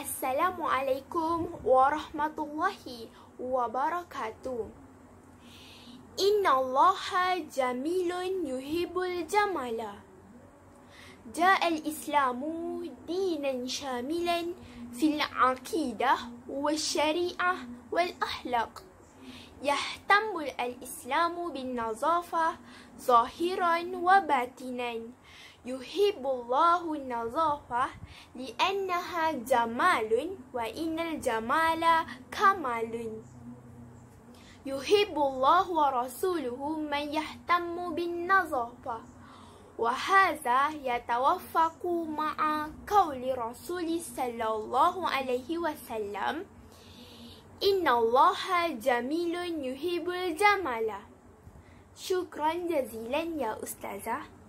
Assalamualaikum warahmatullahi wabarakatuh. Inna allaha jamilun yuhibul jamala. Ja'a al-islamu dinan syamilan fil aqidah wa syari'ah wal ahlak. Yahtamul al-islamu bin nazafah zahiran wa batinan yuhibbullahu nazafa li'annaha jamalun wa innal jamala kamalun yuhibbullahu wa rasuluhu man yahtammu bin nazafa wa hadha yatawaffaqu ma'a qawli rasuli sallallahu alaihi wasallam innallaha jamilun yuhibbul jamala syukran jazilan ya ustazah